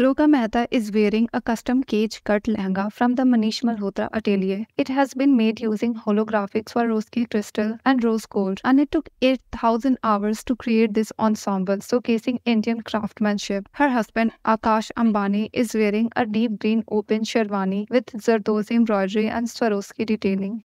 Shloka Mehta is wearing a custom cage cut lehenga from the Manish Malhotra atelier. It has been made using holographics for rose crystal and rose gold, and it took 8,000 hours to create this ensemble showcasing Indian craftsmanship. Her husband Akash Ambani is wearing a deep green open sherwani with zardozi embroidery and Swarovski detailing.